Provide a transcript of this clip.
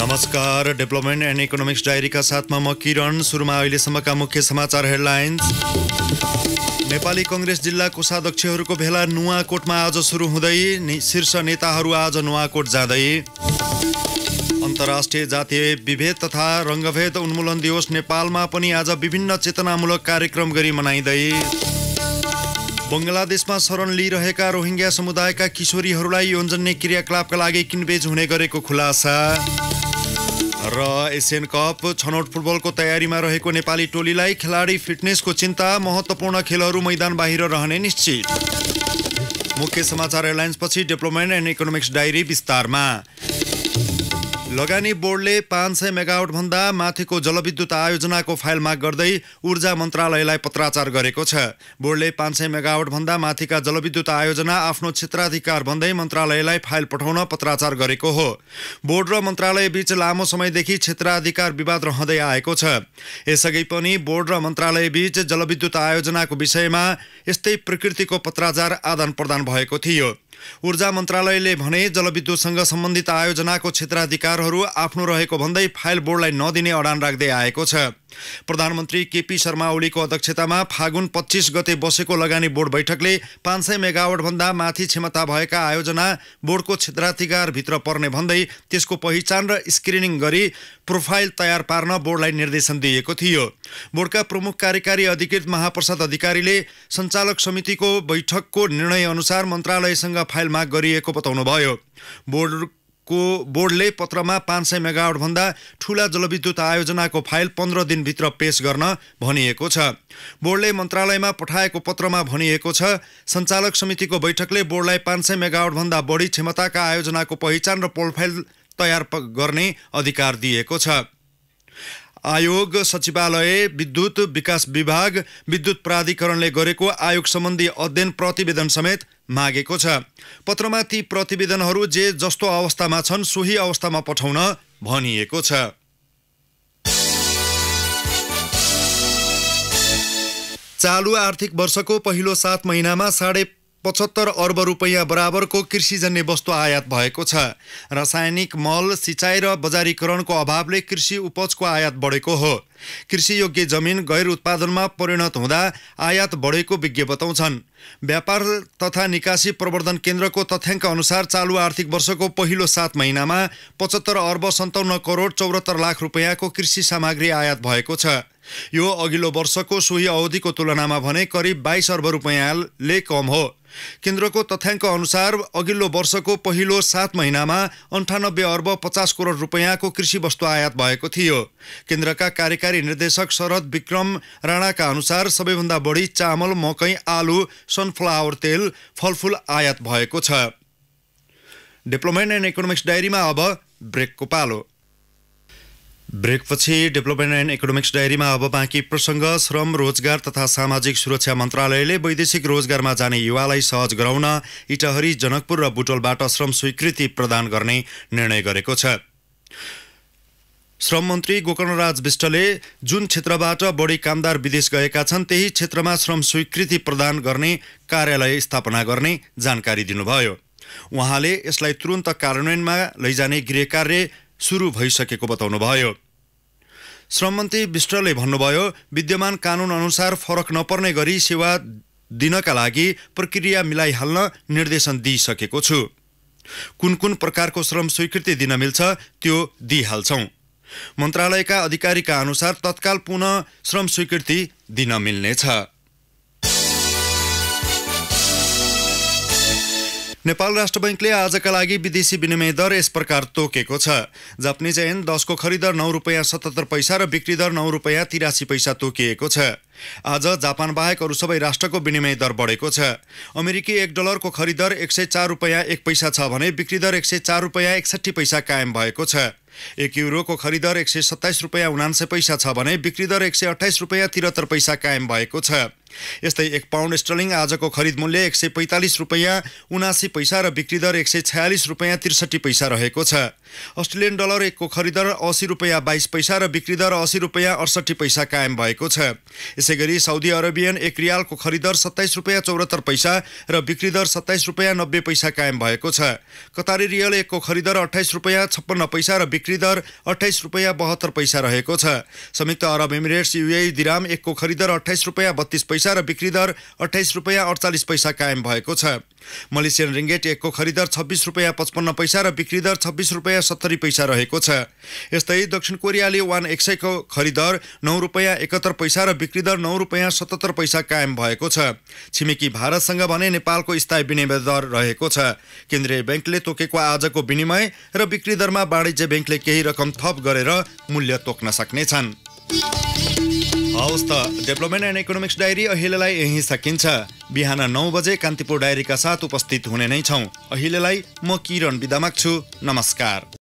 नमस्कार development and economics डायरीका साथमा म किरण सुरुमा अहिलेसम्मका मुख्य समाचार हेडलाइन्स नेपाली कङ्ग्रेस जिल्ला कोषाध्यक्षहरूको भेला नुवाकोटमा आज सुरु हुँदै शीर्ष नेताहरू आज नुवाकोट जाँदै अन्तर्राष्ट्रिय जातीय विभेद तथा रङ्गभेद उन्मूलन दिवस नेपालमा पनि आज विभिन्न चेतनामूलक कार्यक्रम गरी मनाइँदै बङ्गलादेशमा शरण लिइरहेका रोहिङ्ग्या समुदायका किशोरीहरूलाई योजन्य क्रियाकलापका लागि किनबेज हुने गरेको खुलासा र एसियन कप छनौट फुटबलको तयारीमा रहेको नेपाली टोलीलाई खेलाडी फिटनेसको चिन्ता महत्त्वपूर्ण खेलहरू मैदान बाहिर रहने निश्चित मुख्य समाचार एयरलाइन्सपछि डेभलपमेन्ट एन्ड इकोनोमिक्स डायरी विस्तारमा लगानी बोर्डले पाँच सय मेगावटभन्दा माथिको जलविद्युत आयोजनाको फाइल माग गर्दै ऊर्जा मन्त्रालयलाई पत्राचार गरेको छ बोर्डले पाँच सय मेगावटभन्दा माथिका जलविद्युत आयोजना आफ्नो क्षेत्राधिकार भन्दै मन्त्रालयलाई फाइल पठाउन पत्राचार गरेको हो बोर्ड र मन्त्रालय बीच लामो समयदेखि क्षेत्राधिकार विवाद रहँदै आएको छ यसअघि पनि बोर्ड र मन्त्रालय बीच जलविद्युत आयोजनाको विषयमा यस्तै प्रकृतिको पत्राचार आदान प्रदान भएको थियो ऊर्जा मन्त्रालयले भने जलविद्युतसँग सम्बन्धित आयोजनाको क्षेत्राधिकारहरू आफ्नो रहेको भन्दै फाइल बोर्डलाई नदिने अडान राख्दै आएको छ प्रधानमन्त्री केपी शर्मा ओलीको अध्यक्षतामा फागुन पच्चिस गते बसेको लगानी बोर्ड बैठकले पाँच सय मेगावटभन्दा माथि क्षमता भएका आयोजना बोर्डको क्षेत्राधिकारभित्र पर्ने भन्दै त्यसको पहिचान र स्क्रिनिङ गरी प्रोफाइल तयार पार्न बोर्डलाई निर्देशन दिएको थियो बोर्डका प्रमुख कार्यकारी अधिकृत महाप्रसाद अधिकारीले सञ्चालक समितिको बैठकको निर्णयअनुसार मन्त्रालयसँग फाइल माग गरिएको बताउनुभयो बोर्ड को बोर्डले पत्रमा पाँच सय मेगावटभन्दा ठुला जलविद्युत आयोजनाको फाइल पन्ध्र दिनभित्र पेश गर्न भनिएको छ बोर्डले मन्त्रालयमा पठाएको पत्रमा भनिएको छ सञ्चालक समितिको बैठकले बोर्डलाई पाँच सय मेगावटभन्दा बढी क्षमताका आयोजनाको पहिचान र पोलफाइल तयार गर्ने अधिकार दिएको छ आयोग सचिवालय विद्युत विकास विभाग विद्युत प्राधिकरणले गरेको आयोग सम्बन्धी अध्ययन प्रतिवेदन समेत मागेको छ पत्रमा ती प्रतिवेदनहरू जे जस्तो अवस्थामा छन् सोही अवस्थामा पठाउन भनिएको छ चालु आर्थिक वर्षको पहिलो सात महिनामा साढे पचहत्तर अर्ब रुपियाँ बराबरको कृषिजन्य वस्तु आयात भएको छ रासायनिक मल सिँचाइ र बजारीकरणको अभावले कृषि उपजको आयात बढेको हो कृषियोग्य जमिन गैर उत्पादनमा परिणत हुँदा आयात बढेको विज्ञ बताउँछन् व्यापार तथा निकासी प्रवर्धन केन्द्रको तथ्याङ्क अनुसार चालु आर्थिक वर्षको पहिलो सात महिनामा पचहत्तर अर्ब सन्ताउन्न करोड चौरात्तर लाख रुपियाँको कृषि सामग्री आयात भएको छ यो अघिल्लो वर्षको सोही अवधिको तुलनामा भने करिब बाइस अर्ब रुपियाँले कम हो केन्द्रको तथ्याङ्क अनुसार अघिल्लो वर्षको पहिलो सात महिनामा अन्ठानब्बे अर्ब पचास करोड रुपियाँको कृषि वस्तु आयात भएको थियो केन्द्रका कार्यकारी निर्देशक शरद विक्रम राणाका अनुसार सबैभन्दा बढी चामल मकै आलु सनफ्लावर तेल फलफुल आयात भएको छ डेभलपमेन्ट एन्ड इकोनोमिक्स डायरीमा अब ब्रेकको पालो ब्रेकपछि डेभलपमेन्ट एन्ड इकोनोमिक्स डायरीमा अब बाँकी प्रसङ्ग श्रम रोजगार तथा सामाजिक सुरक्षा मन्त्रालयले वैदेशिक रोजगारमा जाने युवालाई सहज गराउन इटहरी जनकपुर र बुटोलबाट श्रम स्वीकृति प्रदान गर्ने निर्णय गरेको छ श्रम मन्त्री गोकर्णराज विष्टले जुन क्षेत्रबाट बढी कामदार विदेश गएका छन् त्यही क्षेत्रमा श्रम स्वीकृति प्रदान गर्ने कार्यालय स्थापना गर्ने जानकारी दिनुभयो उहाँले यसलाई तुरन्त कार्यान्वयनमा लैजाने गृह कार्य सुरु भइसकेको बताउनुभयो मन्त्री विष्टले भन्नुभयो विद्यमान कानुन अनुसार फरक नपर्ने गरी सेवा दिनका लागि प्रक्रिया मिलाइहाल्न निर्देशन दिइसकेको छु कुन कुन प्रकारको श्रम स्वीकृति दिन मिल्छ त्यो दिइहाल्छौँ मन्त्रालयका अधिकारीका अनुसार तत्काल पुनः श्रम स्वीकृति दिन मिल्नेछ नेपाल राष्ट्र बैङ्कले आजका लागि विदेशी विनिमय दर यस प्रकार तोकेको छ जापानिज एन दसको खरिदर नौ रुपियाँ सतहत्तर पैसा र बिक्री दर नौ रुपियाँ तिरासी पैसा तोकिएको छ आज जापान बाहेक अरू सबै राष्ट्रको विनिमय दर बढेको छ अमेरिकी एक डलरको खरिदर एक सय चार रुपियाँ एक पैसा छ भने बिक्री दर एक सय चार रुपियाँ एकसट्ठी पैसा कायम भएको छ एक युरोको खरिदर एक सय सत्ताइस रुपियाँ उनान्सय पैसा छ भने बिक्री दर एक सय अठाइस रुपियाँ त्रिहत्तर पैसा कायम भएको छ यस्तै एक पाउन्ड स्टर्लिङ आजको खरिद मूल्य एक सय पैँतालिस रुपियाँ उनासी पैसा र बिक्री दर एक सय छयालिस रुपियाँ त्रिसठी पैसा रहेको छ अस्ट्रेलियन डलर एकको खरिदर असी रुपियाँ बाइस पैसा र बिक्री दर असी रुपियाँ अडसठी पैसा कायम भएको छ यसै गरी साउदी अरेबियन एक रियालको खरिदर सत्ताइस रुपियाँ चौरात्तर पैसा र बिक्री दर सत्ताइस रुपियाँ नब्बे पैसा कायम भएको छ कतारी रियल एकको खरिदर अठाइस रुपियाँ छप्पन्न पैसा र बिक्री बिक्री दर अठाइस रुपियाँ बहत्तर पैसा रहेको छ संयुक्त अरब इमिरेट्स युए दिराम एकको खरिदर अठाइस रुपियाँ बत्तीस पैसा र बिक्री दर अठाइस रुपियाँ अडचालिस पैसा कायम भएको छ मलेसियन रिङ्गेट एकको खरिदर छब्बिस रुपियाँ पचपन्न पैसा र बिक्री दर छब्बिस रुपियाँ सत्तरी पैसा रहेको छ यस्तै दक्षिण कोरियाले वान एक सयको खरिदर नौ रुपियाँ एकहत्तर पैसा र बिक्री दर नौ रुपियाँ सतहत्तर पैसा कायम भएको छ छिमेकी भारतसँग भने नेपालको स्थायी विनिमय दर रहेको छ केन्द्रीय ब्याङ्कले तोकेको आजको विनिमय र बिक्री दरमा वाणिज्य ब्याङ्क ब्याङ्कले केही रकम थप गरेर मूल्य तोक्न सक्नेछन् हवस् त डेभलपमेन्ट एन्ड इकोनोमिक्स डायरी अहिलेलाई यहीँ सकिन्छ बिहान नौ बजे कान्तिपुर डायरीका साथ उपस्थित हुने नै छौँ अहिलेलाई म किरण विदा छु नमस्कार